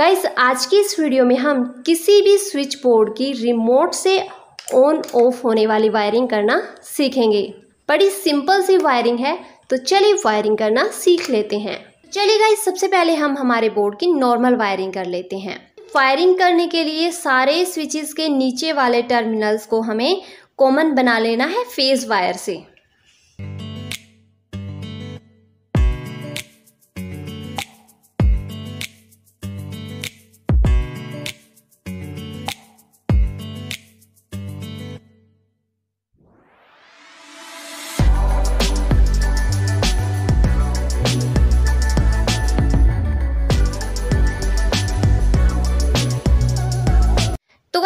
guys आज की इस वीडियो में हम किसी भी स्विच बोर्ड की रिमोट से ऑन ऑफ होने वाली वायरिंग करना सीखेंगे बड़ी सिंपल सी वायरिंग है तो चलिए वायरिंग करना सीख लेते हैं चलिए गाइस सबसे पहले हम हमारे बोर्ड की नॉर्मल वायरिंग कर लेते हैं वायरिंग करने के लिए सारे स्विचेस के नीचे वाले टर्मिनल्स को हमें कॉमन बना लेना है फेज वायर से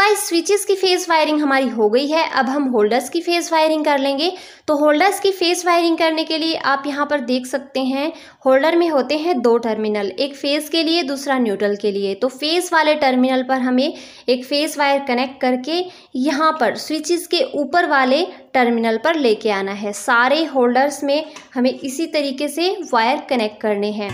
गाइस स्विचेस की फेस वायरिंग हमारी हो गई है अब हम होल्डर्स की फेस वायरिंग कर लेंगे तो होल्डर्स की फेस वायरिंग करने के लिए आप यहाँ पर देख सकते हैं होल्डर में होते हैं दो टर्मिनल एक फेस के लिए दूसरा न्यूट्रल के लिए तो फेस वाले टर्मिनल पर हमें एक फेस वायर कनेक्ट करके यहाँ पर स्विचेस के ऊपर वाले टर्मिनल पर लेके आना है सारे होल्डर्स में हमें इसी तरीके से वायर कनेक्ट करने हैं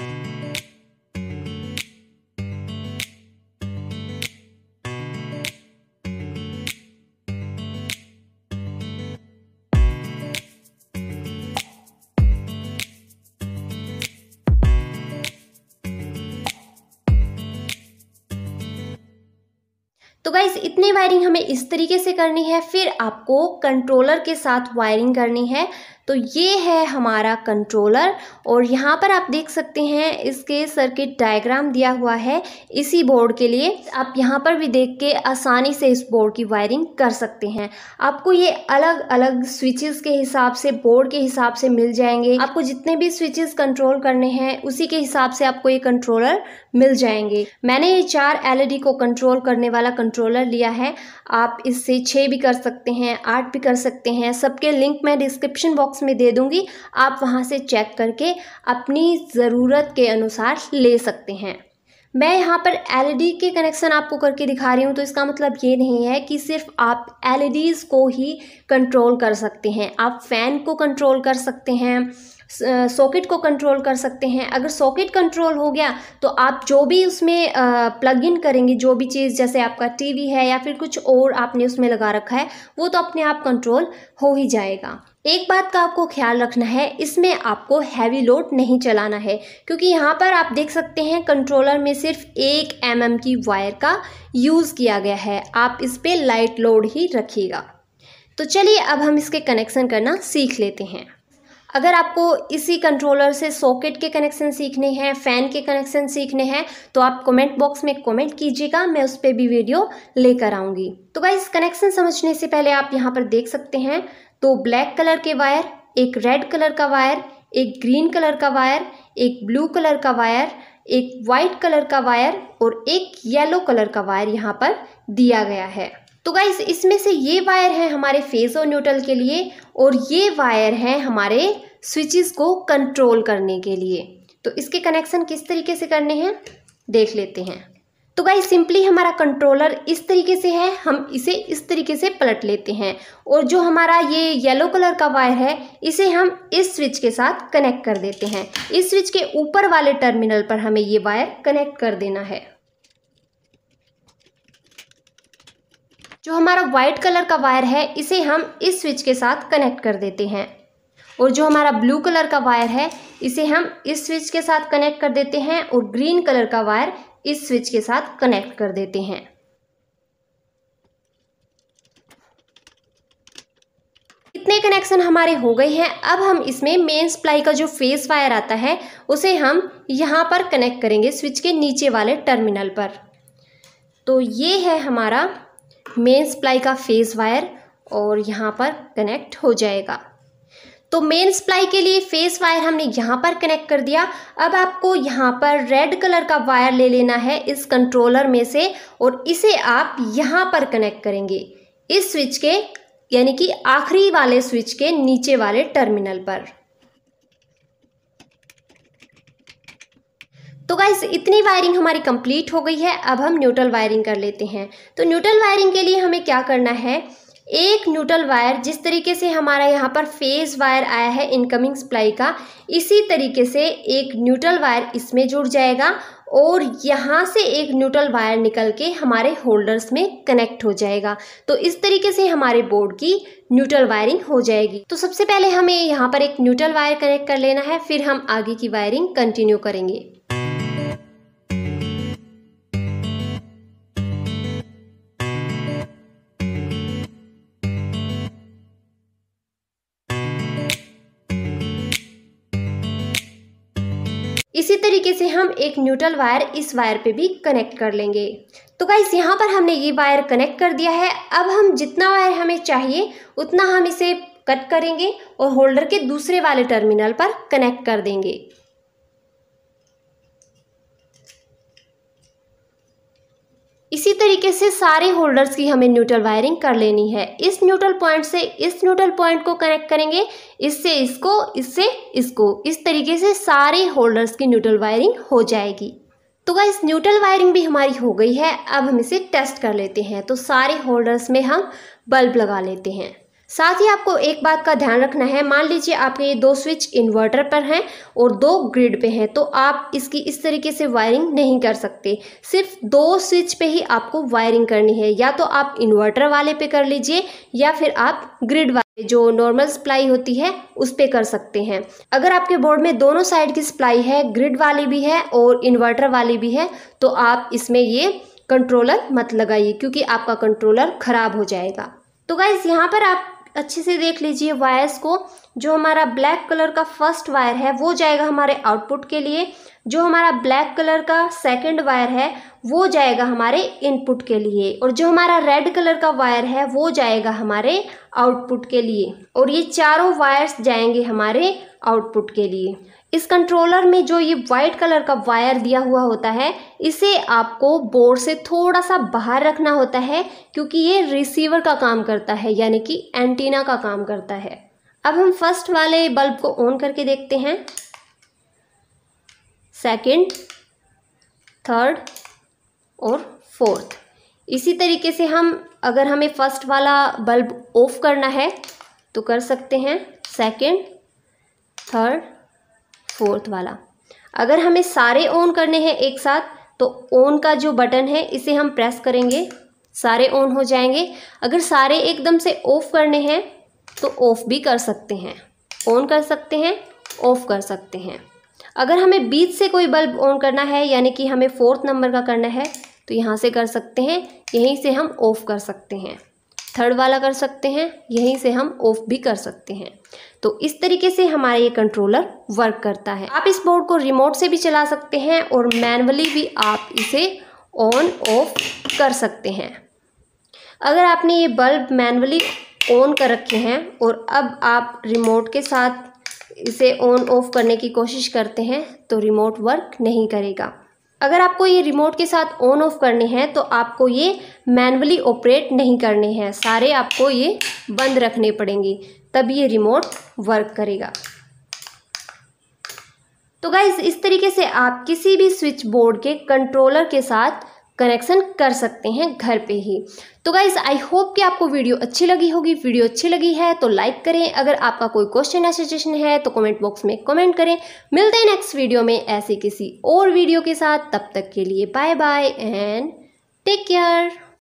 तो गाइज इतनी वायरिंग हमें इस तरीके से करनी है फिर आपको कंट्रोलर के साथ वायरिंग करनी है तो ये है हमारा कंट्रोलर और यहाँ पर आप देख सकते हैं इसके सर्किट डायग्राम दिया हुआ है इसी बोर्ड के लिए आप यहाँ पर भी देख के आसानी से इस बोर्ड की वायरिंग कर सकते हैं आपको ये अलग अलग स्विचेस के हिसाब से बोर्ड के हिसाब से मिल जाएंगे आपको जितने भी स्विचेस कंट्रोल करने हैं उसी के हिसाब से आपको ये कंट्रोलर मिल जाएंगे मैंने ये चार एल e को कंट्रोल करने वाला कंट्रोलर लिया है आप इससे छः भी कर सकते हैं आठ भी कर सकते हैं सबके लिंक मैं डिस्क्रिप्शन बॉक्स बॉक्स में दे दूँगी आप वहाँ से चेक करके अपनी ज़रूरत के अनुसार ले सकते हैं मैं यहाँ पर एल e के कनेक्शन आपको करके दिखा रही हूँ तो इसका मतलब ये नहीं है कि सिर्फ आप एल e को ही कंट्रोल कर सकते हैं आप फ़ैन को कंट्रोल कर सकते हैं सॉकेट को कंट्रोल कर सकते हैं अगर सॉकेट कंट्रोल हो गया तो आप जो भी उसमें प्लग इन करेंगे जो भी चीज़ जैसे आपका टीवी है या फिर कुछ और आपने उसमें लगा रखा है वो तो अपने आप कंट्रोल हो ही जाएगा एक बात का आपको ख्याल रखना है इसमें आपको हैवी लोड नहीं चलाना है क्योंकि यहाँ पर आप देख सकते हैं कंट्रोलर में सिर्फ एक एम mm की वायर का यूज़ किया गया है आप इस पर लाइट लोड ही रखिएगा तो चलिए अब हम इसके कनेक्शन करना सीख लेते हैं अगर आपको इसी कंट्रोलर से सॉकेट के कनेक्शन सीखने हैं फ़ैन के कनेक्शन सीखने हैं तो आप कमेंट बॉक्स में कमेंट कीजिएगा मैं उस पर भी वीडियो लेकर आऊँगी तो गाइज कनेक्शन समझने से पहले आप यहाँ पर देख सकते हैं तो ब्लैक कलर के वायर एक रेड कलर का वायर एक ग्रीन कलर का वायर एक ब्लू कलर का वायर एक वाइट कलर का वायर और एक येलो कलर का वायर यहाँ पर दिया गया है तो गाइस इसमें से ये वायर है हमारे फेज और न्यूट्रल के लिए और ये वायर है हमारे स्विचेस को कंट्रोल करने के लिए तो इसके कनेक्शन किस तरीके से करने हैं देख लेते हैं तो गाइस सिंपली हमारा कंट्रोलर इस तरीके से है हम इसे इस तरीके से पलट लेते हैं और जो हमारा ये येलो कलर का वायर है इसे हम इस स्विच के साथ कनेक्ट कर देते हैं इस स्विच के ऊपर वाले टर्मिनल पर हमें ये वायर कनेक्ट कर देना है जो हमारा वाइट कलर का वायर है इसे हम इस स्विच के साथ कनेक्ट कर देते हैं और जो हमारा ब्लू कलर का वायर है इसे हम इस स्विच के साथ कनेक्ट कर देते हैं और ग्रीन कलर का वायर इस स्विच के साथ कनेक्ट कर देते हैं इतने कनेक्शन हमारे हो गए हैं अब हम इसमें मेन सप्लाई का जो फेस वायर आता है उसे हम यहाँ पर कनेक्ट करेंगे स्विच के नीचे वाले टर्मिनल पर तो ये है हमारा मेन सप्लाई का फेज़ वायर और यहाँ पर कनेक्ट हो जाएगा तो मेन सप्लाई के लिए फेस वायर हमने यहाँ पर कनेक्ट कर दिया अब आपको यहाँ पर रेड कलर का वायर ले लेना है इस कंट्रोलर में से और इसे आप यहाँ पर कनेक्ट करेंगे इस स्विच के यानी कि आखिरी वाले स्विच के नीचे वाले टर्मिनल पर तो गाइस इतनी वायरिंग हमारी कंप्लीट हो गई है अब हम न्यूट्रल वायरिंग कर लेते हैं तो न्यूट्रल वायरिंग के लिए हमें क्या करना है एक न्यूट्रल वायर जिस तरीके से हमारा यहाँ पर फेज वायर आया है इनकमिंग सप्लाई का इसी तरीके से एक न्यूट्रल वायर इसमें जुड़ जाएगा और यहाँ से एक न्यूट्रल वायर निकल के हमारे होल्डर्स में कनेक्ट हो जाएगा तो इस तरीके से हमारे बोर्ड की न्यूट्रल वायरिंग हो जाएगी तो सबसे पहले हमें यहाँ पर एक न्यूट्रल वायर कनेक्ट कर लेना है फिर हम आगे की वायरिंग कंटिन्यू करेंगे इसी तरीके से हम एक न्यूट्रल वायर इस वायर पे भी कनेक्ट कर लेंगे तो गाइस यहाँ पर हमने ये वायर कनेक्ट कर दिया है अब हम जितना वायर हमें चाहिए उतना हम इसे कट करेंगे और होल्डर के दूसरे वाले टर्मिनल पर कनेक्ट कर देंगे इसी तरीके से सारे होल्डर्स की हमें न्यूट्रल वायरिंग कर लेनी है इस न्यूट्रल पॉइंट से इस न्यूट्रल पॉइंट को कनेक्ट करेंगे इससे इसको इससे इसको इस तरीके से सारे होल्डर्स की न्यूट्रल वायरिंग हो जाएगी तो वह न्यूट्रल वायरिंग भी हमारी हो गई है अब हम इसे टेस्ट कर लेते हैं तो सारे होल्डर्स में हम बल्ब लगा लेते हैं साथ ही आपको एक बात का ध्यान रखना है मान लीजिए आपके ये दो स्विच इन्वर्टर पर हैं और दो ग्रिड पे हैं तो आप इसकी इस तरीके से वायरिंग नहीं कर सकते सिर्फ दो स्विच पे ही आपको वायरिंग करनी है या तो आप इन्वर्टर वाले पे कर लीजिए या फिर आप ग्रिड वाले जो नॉर्मल सप्लाई होती है उस पर कर सकते हैं अगर आपके बोर्ड में दोनों साइड की सप्लाई है ग्रिड वाली भी है और इन्वर्टर वाली भी है तो आप इसमें ये कंट्रोलर मत लगाइए क्योंकि आपका कंट्रोलर ख़राब हो जाएगा तो गाइज़ यहाँ पर आप अच्छे से देख लीजिए वायर्स को जो हमारा ब्लैक कलर का फर्स्ट वायर है वो जाएगा हमारे आउटपुट के लिए जो हमारा ब्लैक कलर का सेकंड वायर है वो जाएगा हमारे इनपुट के लिए और जो हमारा रेड कलर का वायर है वो जाएगा हमारे आउटपुट के लिए और ये चारों वायर्स जाएंगे हमारे आउटपुट के लिए इस कंट्रोलर में जो ये वाइट कलर का वायर दिया हुआ होता है इसे आपको बोर्ड से थोड़ा सा बाहर रखना होता है क्योंकि ये रिसीवर का काम करता है यानी कि एंटीना का काम करता है अब हम फर्स्ट वाले बल्ब को ऑन करके देखते हैं सेकंड, थर्ड और फोर्थ इसी तरीके से हम अगर हमें फर्स्ट वाला बल्ब ऑफ करना है तो कर सकते हैं सेकंड, थर्ड फोर्थ वाला अगर हमें सारे ऑन करने हैं एक साथ तो ऑन का जो बटन है इसे हम प्रेस करेंगे सारे ऑन हो जाएंगे अगर सारे एकदम से ऑफ करने हैं तो ऑफ भी कर सकते हैं ऑन कर सकते हैं ऑफ कर सकते हैं अगर हमें बीच से कोई बल्ब ऑन करना है यानी कि हमें फोर्थ नंबर का करना है तो यहाँ से कर सकते हैं यहीं से हम ऑफ कर सकते हैं थर्ड वाला कर सकते हैं यहीं से हम ऑफ भी कर सकते हैं तो इस तरीके से हमारा ये कंट्रोलर वर्क करता है आप इस बोर्ड को रिमोट से भी चला सकते हैं और मैनुअली भी आप इसे ऑन ऑफ कर सकते हैं अगर आपने ये बल्ब मैनुअली ऑन कर रखे हैं और अब आप रिमोट के साथ इसे ऑन ऑफ करने की कोशिश करते हैं तो रिमोट वर्क नहीं करेगा अगर आपको ये रिमोट के साथ ऑन ऑफ करने हैं तो आपको ये मैनुअली ऑपरेट नहीं करने हैं सारे आपको ये बंद रखने पड़ेंगे तब ये रिमोट वर्क करेगा तो गाइज इस तरीके से आप किसी भी स्विच बोर्ड के कंट्रोलर के साथ कनेक्शन कर सकते हैं घर पे ही तो गाइज आई होप कि आपको वीडियो अच्छी लगी होगी वीडियो अच्छी लगी है तो लाइक करें अगर आपका कोई क्वेश्चन या सजेशन है तो कमेंट बॉक्स में कमेंट करें मिलते हैं नेक्स्ट वीडियो में ऐसे किसी और वीडियो के साथ तब तक के लिए bye bye and take care